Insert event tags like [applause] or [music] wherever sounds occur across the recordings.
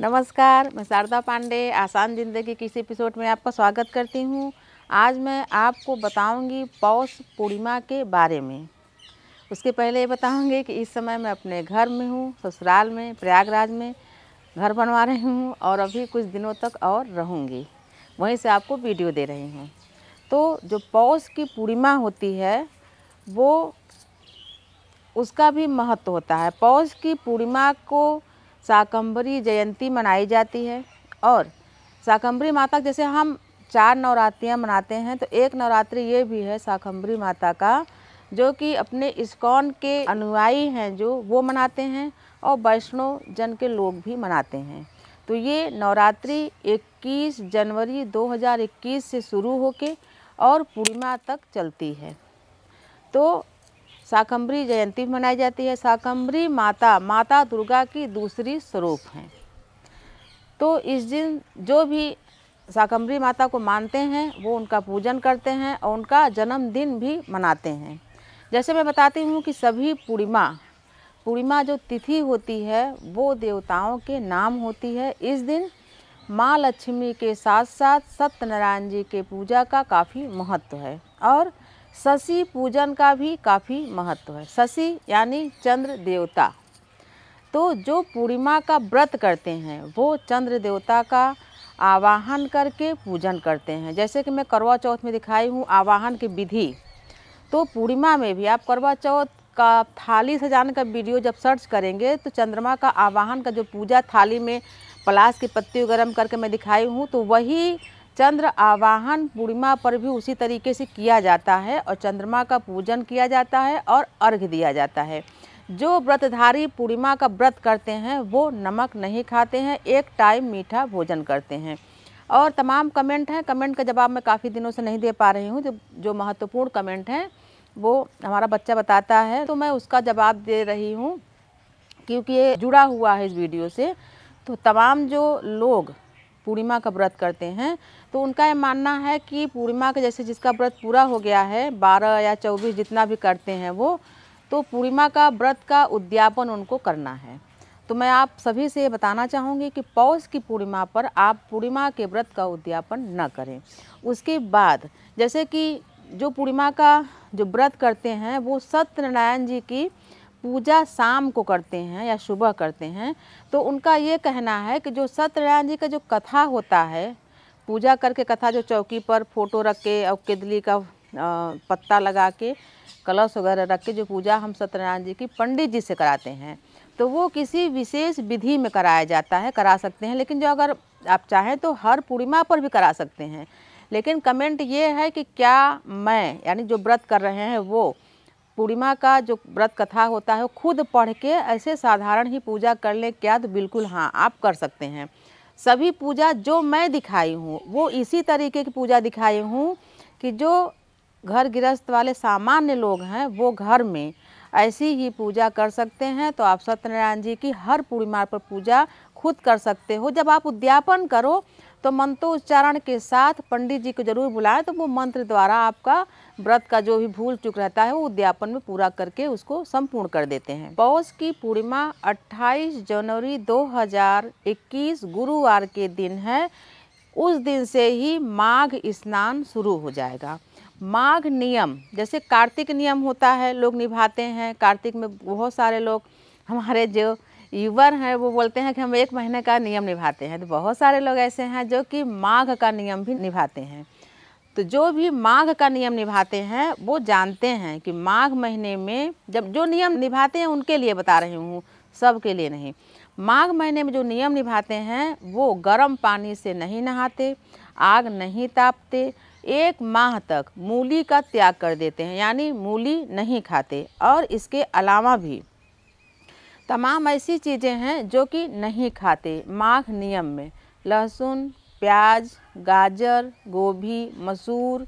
नमस्कार मैं शारदा पांडे आसान ज़िंदगी के इस एपिसोड में आपका स्वागत करती हूँ आज मैं आपको बताऊँगी पौष पूर्णिमा के बारे में उसके पहले ये बताऊँगी कि इस समय मैं अपने घर में हूँ ससुराल में प्रयागराज में घर बनवा रही हूँ और अभी कुछ दिनों तक और रहूँगी वहीं से आपको वीडियो दे रही हूँ तो जो पौष की पूर्णिमा होती है वो उसका भी महत्व होता है पौष की पूर्णिमा को शाकम्भरी जयंती मनाई जाती है और शाकम्भरी माता जैसे हम चार नवरात्रियाँ मनाते हैं तो एक नवरात्रि ये भी है शाकम्भरी माता का जो कि अपने इस्कॉन के अनुयायी हैं जो वो मनाते हैं और वैष्णो जन के लोग भी मनाते हैं तो ये नवरात्रि 21 जनवरी 2021 से शुरू होके और पूर्णिमा तक चलती है तो शाकम्बरी जयंती मनाई जाती है शाकम्बरी माता माता दुर्गा की दूसरी स्वरूप हैं तो इस दिन जो भी शाकम्बरी माता को मानते हैं वो उनका पूजन करते हैं और उनका जन्मदिन भी मनाते हैं जैसे मैं बताती हूँ कि सभी पूर्णिमा पूर्णिमा जो तिथि होती है वो देवताओं के नाम होती है इस दिन माँ लक्ष्मी के साथ साथ सत्यनारायण जी के पूजा का काफ़ी महत्व है और शशि पूजन का भी काफ़ी महत्व है शशि यानी चंद्र देवता तो जो पूर्णिमा का व्रत करते हैं वो चंद्र देवता का आवाहन करके पूजन करते हैं जैसे कि मैं करवा चौथ में दिखाई हूँ आवाहन की विधि तो पूर्णिमा में भी आप करवा चौथ का थाली सजाने का वीडियो जब सर्च करेंगे तो चंद्रमा का आवाहन का जो पूजा थाली में पलाश की पत्ती गर्म करके मैं दिखाई हूँ तो वही चंद्र आवाहन पूर्णिमा पर भी उसी तरीके से किया जाता है और चंद्रमा का पूजन किया जाता है और अर्घ दिया जाता है जो व्रतधारी पूर्णिमा का व्रत करते हैं वो नमक नहीं खाते हैं एक टाइम मीठा भोजन करते हैं और तमाम कमेंट हैं कमेंट का जवाब मैं काफ़ी दिनों से नहीं दे पा रही हूँ जो जो महत्वपूर्ण कमेंट हैं वो हमारा बच्चा बताता है तो मैं उसका जवाब दे रही हूँ क्योंकि ये जुड़ा हुआ है इस वीडियो से तो तमाम जो लोग पूर्णिमा का व्रत करते हैं तो उनका यह मानना है कि पूर्णिमा का जैसे जिसका व्रत पूरा हो गया है बारह या चौबीस जितना भी करते हैं वो तो पूर्णिमा का व्रत का उद्यापन उनको करना है तो मैं आप सभी से ये बताना चाहूँगी कि पौष की पूर्णिमा पर आप पूर्णिमा के व्रत का उद्यापन न करें उसके बाद जैसे कि जो पूर्णिमा का जो व्रत करते हैं वो सत्यनारायण जी की पूजा शाम को करते हैं या सुबह करते हैं तो उनका ये कहना है कि जो सत्यनारायण जी का जो कथा होता है पूजा करके कथा जो चौकी पर फोटो रख के और केदली का पत्ता लगा के कलश वगैरह रख के जो पूजा हम सत्यनारायण जी की पंडित जी से कराते हैं तो वो किसी विशेष विधि में कराया जाता है करा सकते हैं लेकिन जो अगर आप चाहें तो हर पूर्णिमा पर भी करा सकते हैं लेकिन कमेंट ये है कि क्या मैं यानी जो व्रत कर रहे हैं वो पूर्णिमा का जो व्रत कथा होता है खुद पढ़ के ऐसे साधारण ही पूजा कर ले क्या तो बिल्कुल हाँ आप कर सकते हैं सभी पूजा जो मैं दिखाई हूँ वो इसी तरीके की पूजा दिखाई हूँ कि जो घर गृहस्थ वाले सामान्य लोग हैं वो घर में ऐसी ही पूजा कर सकते हैं तो आप सत्यनारायण जी की हर पूर्णिमा पर पूजा खुद कर सकते हो जब आप उद्यापन करो तो मंत्रोच्चारण के साथ पंडित जी को जरूर बुलाएं तो वो मंत्र द्वारा आपका व्रत का जो भी भूल चुक रहता है वो उद्यापन में पूरा करके उसको संपूर्ण कर देते हैं पौष की पूर्णिमा 28 जनवरी 2021 गुरुवार के दिन है उस दिन से ही माघ स्नान शुरू हो जाएगा माघ नियम जैसे कार्तिक नियम होता है लोग निभाते हैं कार्तिक में बहुत सारे लोग हमारे जो युवर हैं वो बोलते हैं कि हम एक महीने का नियम निभाते हैं तो बहुत सारे लोग ऐसे हैं जो कि माघ का नियम भी निभाते हैं तो जो भी माघ का नियम निभाते हैं वो जानते हैं कि माघ महीने में जब जो नियम निभाते हैं उनके लिए बता रही हूँ सब के लिए नहीं माघ महीने में जो नियम निभाते हैं वो गर्म पानी से नहीं नहाते आग नहीं तापते एक माह तक मूली का त्याग कर देते हैं यानी मूली नहीं खाते और इसके अलावा भी तमाम ऐसी चीज़ें हैं जो कि नहीं खाते माघ नियम में लहसुन प्याज गाजर गोभी मसूर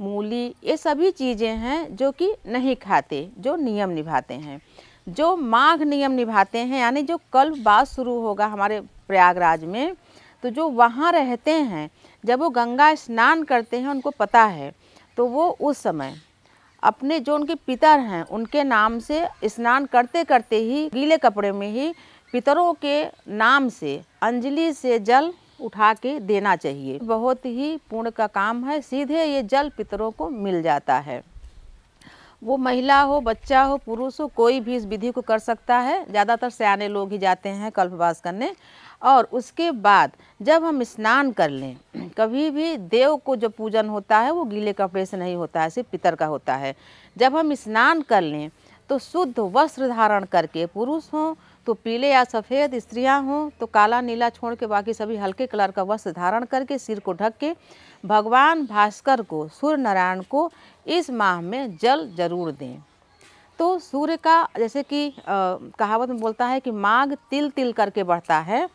मूली ये सभी चीज़ें हैं जो कि नहीं खाते जो नियम निभाते हैं जो माघ नियम निभाते हैं यानी जो कल बात शुरू होगा हमारे प्रयागराज में तो जो वहाँ रहते हैं जब वो गंगा स्नान करते हैं उनको पता है तो वो उस समय अपने जो उनके पितर हैं उनके नाम से स्नान करते करते ही गीले कपड़े में ही पितरों के नाम से अंजलि से जल उठा के देना चाहिए बहुत ही पूर्ण का काम है सीधे ये जल पितरों को मिल जाता है वो महिला हो बच्चा हो पुरुष हो कोई भी इस विधि को कर सकता है ज़्यादातर सयाने लोग ही जाते हैं कल्पवास करने और उसके बाद जब हम स्नान कर लें कभी भी देव को जो पूजन होता है वो गीले कपड़े से नहीं होता है सिर्फ पितर का होता है जब हम स्नान कर लें तो शुद्ध वस्त्र धारण करके पुरुष हों तो पीले या सफ़ेद स्त्रियां हों तो काला नीला छोड़ के बाकी सभी हल्के कलर का वस्त्र धारण करके सिर को ढक के भगवान भास्कर को सूर्य नारायण को इस माह में जल जरूर दें तो सूर्य का जैसे कि कहावत में बोलता है कि माघ तिल तिल करके बढ़ता है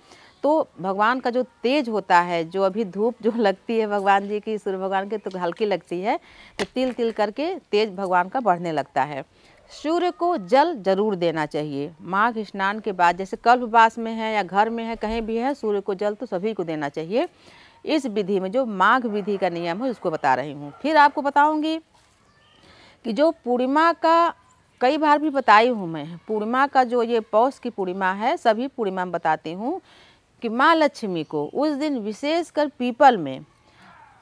तो भगवान का जो तेज होता है जो अभी धूप जो लगती है भगवान जी की सूर्य भगवान की तो हल्की लगती है तो तिल तिल करके तेज भगवान का बढ़ने लगता है सूर्य को जल जरूर देना चाहिए माघ स्नान के बाद जैसे कल्पवास में है या घर में है कहीं भी है सूर्य को जल तो सभी को देना चाहिए इस विधि में जो माघ विधि का नियम है उसको बता रही हूँ फिर आपको बताऊँगी कि जो पूर्णिमा का कई बार भी बताई हूँ मैं पूर्णिमा का जो ये पौष की पूर्णिमा है सभी पूर्णिमा में बताती हूँ कि माँ लक्ष्मी को उस दिन विशेषकर पीपल में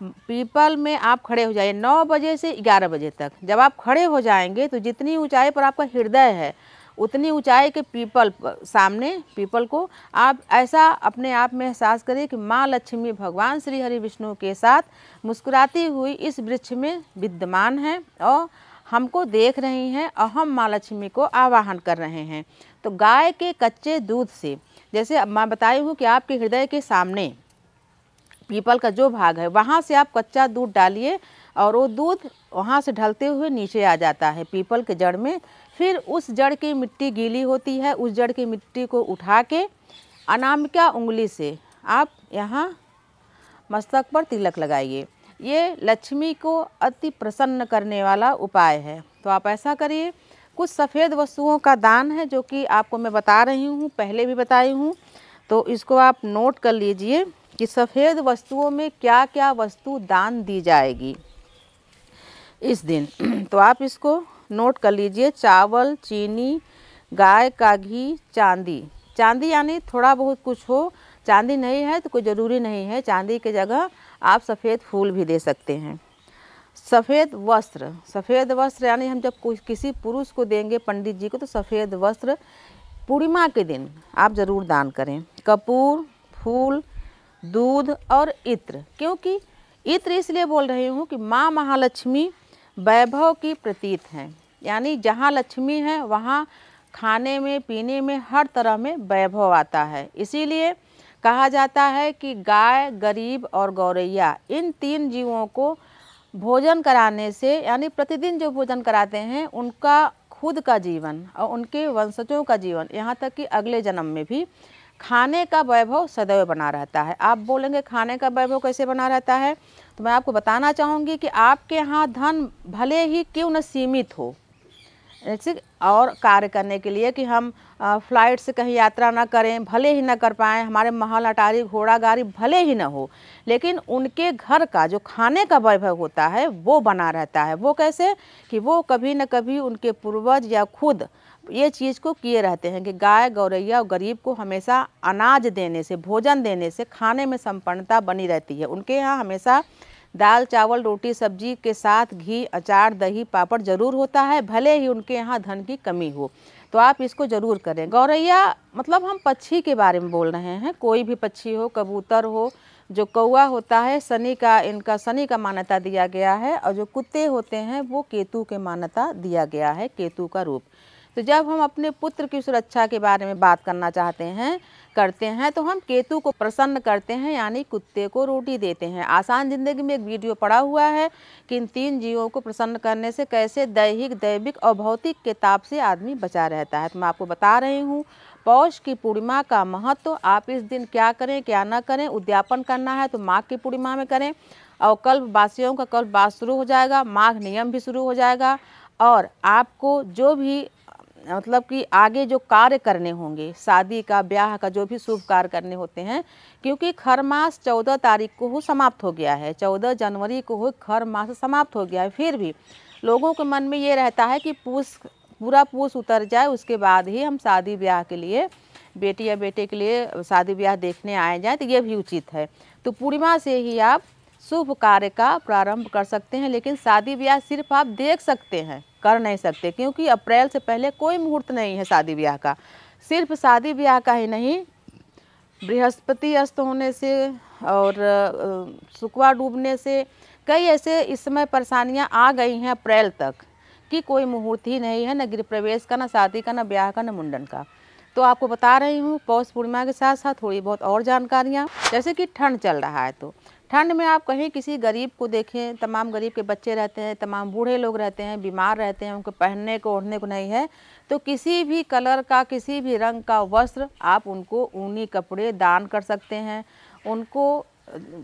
पीपल में आप खड़े हो जाइए नौ बजे से ग्यारह बजे तक जब आप खड़े हो जाएंगे तो जितनी ऊंचाई पर आपका हृदय है उतनी ऊंचाई के पीपल सामने पीपल को आप ऐसा अपने आप में एहसास करें कि माँ लक्ष्मी भगवान श्री हरि विष्णु के साथ मुस्कुराती हुई इस वृक्ष में विद्यमान है और हमको देख रही हैं और हम माँ लक्ष्मी को आवाहन कर रहे हैं तो गाय के कच्चे दूध से जैसे मैं बताई हूँ कि आपके हृदय के सामने पीपल का जो भाग है वहाँ से आप कच्चा दूध डालिए और वो दूध वहाँ से ढलते हुए नीचे आ जाता है पीपल के जड़ में फिर उस जड़ की मिट्टी गीली होती है उस जड़ की मिट्टी को उठा के अनामिका उंगली से आप यहाँ मस्तक पर तिलक लगाइए ये लक्ष्मी को अति प्रसन्न करने वाला उपाय है तो आप ऐसा करिए कुछ सफ़ेद वस्तुओं का दान है जो कि आपको मैं बता रही हूँ पहले भी बताई हूँ तो इसको आप नोट कर लीजिए कि सफ़ेद वस्तुओं में क्या क्या वस्तु दान दी जाएगी इस दिन [clears throat] तो आप इसको नोट कर लीजिए चावल चीनी गाय का घी चांदी चांदी यानी थोड़ा बहुत कुछ हो चांदी नहीं है तो कोई ज़रूरी नहीं है चांदी की जगह आप सफ़ेद फूल भी दे सकते हैं सफ़ेद वस्त्र सफ़ेद वस्त्र यानी हम जब किसी पुरुष को देंगे पंडित जी को तो सफ़ेद वस्त्र पूर्णिमा के दिन आप ज़रूर दान करें कपूर फूल दूध और इत्र क्योंकि इत्र इसलिए बोल रही हूँ कि माँ महालक्ष्मी वैभव की प्रतीत हैं यानी जहाँ लक्ष्मी है वहाँ खाने में पीने में हर तरह में वैभव आता है इसीलिए कहा जाता है कि गाय गरीब और गौरैया इन तीन जीवों को भोजन कराने से यानी प्रतिदिन जो भोजन कराते हैं उनका खुद का जीवन और उनके वंशजों का जीवन यहाँ तक कि अगले जन्म में भी खाने का वैभव सदैव बना रहता है आप बोलेंगे खाने का वैभव कैसे बना रहता है तो मैं आपको बताना चाहूँगी कि आपके यहाँ धन भले ही क्यों न सीमित हो जैसे और कार्य करने के लिए कि हम फ्लाइट से कहीं यात्रा ना करें भले ही ना कर पाएँ हमारे महल अटारी घोड़ा गाड़ी भले ही ना हो लेकिन उनके घर का जो खाने का वैभव होता है वो बना रहता है वो कैसे कि वो कभी न कभी उनके पूर्वज या खुद ये चीज़ को किए रहते हैं कि गाय गौरैया और गरीब को हमेशा अनाज देने से भोजन देने से खाने में संपन्नता बनी रहती है उनके यहाँ हमेशा दाल चावल रोटी सब्जी के साथ घी अचार दही पापड़ ज़रूर होता है भले ही उनके यहाँ धन की कमी हो तो आप इसको ज़रूर करें गौरैया मतलब हम पक्षी के बारे में बोल रहे हैं कोई भी पक्षी हो कबूतर हो जो कौआ होता है शनि का इनका शनि का मान्यता दिया गया है और जो कुत्ते होते हैं वो केतु के मान्यता दिया गया है केतु का रूप तो जब हम अपने पुत्र की सुरक्षा के बारे में बात करना चाहते हैं करते हैं तो हम केतु को प्रसन्न करते हैं यानी कुत्ते को रोटी देते हैं आसान जिंदगी में एक वीडियो पड़ा हुआ है कि इन तीन जीवों को प्रसन्न करने से कैसे दैहिक दैविक और भौतिक किताब से आदमी बचा रहता है तो मैं आपको बता रही हूँ पौष की पूर्णिमा का महत्व तो आप इस दिन क्या करें क्या ना करें उद्यापन करना है तो माघ की पूर्णिमा में करें और कल्प वासियों का कल्प बास शुरू हो जाएगा माघ नियम भी शुरू हो जाएगा और आपको जो भी मतलब कि आगे जो कार्य करने होंगे शादी का ब्याह का जो भी शुभ कार्य करने होते हैं क्योंकि खर मास चौदह तारीख को हो समाप्त हो गया है चौदह जनवरी को हो खर मास समाप्त हो गया है फिर भी लोगों के मन में ये रहता है कि पूस पूरा पूस उतर जाए उसके बाद ही हम शादी ब्याह के लिए बेटी या बेटे के लिए शादी ब्याह देखने आए जाएँ तो ये भी उचित है तो पूर्णिमा से ही आप शुभ कार्य का प्रारंभ कर सकते हैं लेकिन शादी ब्याह सिर्फ आप देख सकते हैं कर नहीं सकते क्योंकि अप्रैल से पहले कोई मुहूर्त नहीं है शादी ब्याह का सिर्फ शादी ब्याह का ही नहीं बृहस्पति अस्त होने से और सुखवा डूबने से कई ऐसे इस समय परेशानियां आ गई हैं अप्रैल तक कि कोई मुहूर्त ही नहीं है ना गृह प्रवेश का ना शादी का ना ब्याह का ना मुंडन का तो आपको बता रही हूँ पौष पूर्णिमा के साथ साथ थोड़ी बहुत और जानकारियाँ जैसे कि ठंड चल रहा है तो ठंड में आप कहीं किसी गरीब को देखें तमाम गरीब के बच्चे रहते हैं तमाम बूढ़े लोग रहते हैं बीमार रहते हैं उनको पहनने को ओढ़ने को नहीं है तो किसी भी कलर का किसी भी रंग का वस्त्र आप उनको ऊनी कपड़े दान कर सकते हैं उनको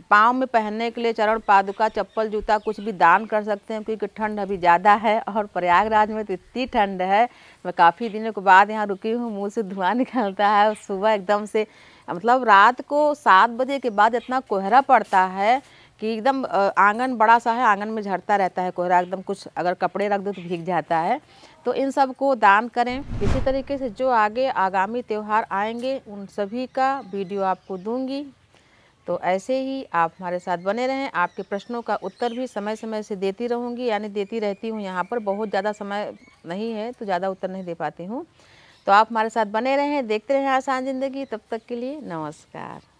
पाँव में पहनने के लिए चरण पादुका चप्पल जूता कुछ भी दान कर सकते हैं क्योंकि ठंड अभी ज़्यादा है और प्रयागराज में तो इतनी ठंड है मैं काफ़ी दिनों के बाद यहाँ रुकी हूँ मुँह से धुआं निकलता है सुबह एकदम से मतलब रात को सात बजे के बाद इतना कोहरा पड़ता है कि एकदम आंगन बड़ा सा है आंगन में झड़ता रहता है कोहरा एकदम कुछ अगर कपड़े रख दो तो भीग जाता है तो इन सब को दान करें इसी तरीके से जो आगे आगामी त्यौहार आएंगे उन सभी का वीडियो आपको दूंगी तो ऐसे ही आप हमारे साथ बने रहें आपके प्रश्नों का उत्तर भी समय समय से देती रहूँगी यानी देती रहती हूँ यहाँ पर बहुत ज़्यादा समय नहीं है तो ज़्यादा उत्तर नहीं दे पाती हूँ तो आप हमारे साथ बने रहें देखते रहें आसान ज़िंदगी तब तक के लिए नमस्कार